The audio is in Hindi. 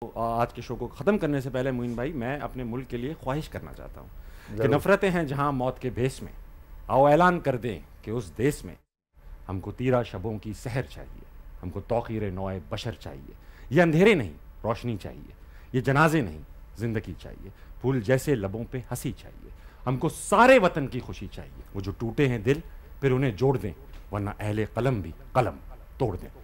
तो आज के शो को ख़त्म करने से पहले मोइन भाई मैं अपने मुल्क के लिए ख्वाहिश करना चाहता हूँ कि नफ़रतें हैं जहाँ मौत के भेस में आओ ऐलान कर दें कि उस देश में हमको तीरा शबों की सहर चाहिए हमको तोीर नोए बशर चाहिए ये अंधेरे नहीं रोशनी चाहिए ये जनाजे नहीं ज़िंदगी चाहिए फूल जैसे लबों पे हंसी चाहिए हमको सारे वतन की खुशी चाहिए वो जो टूटे हैं दिल फिर उन्हें जोड़ दें वरना अहले कलम भी कलम तोड़ दें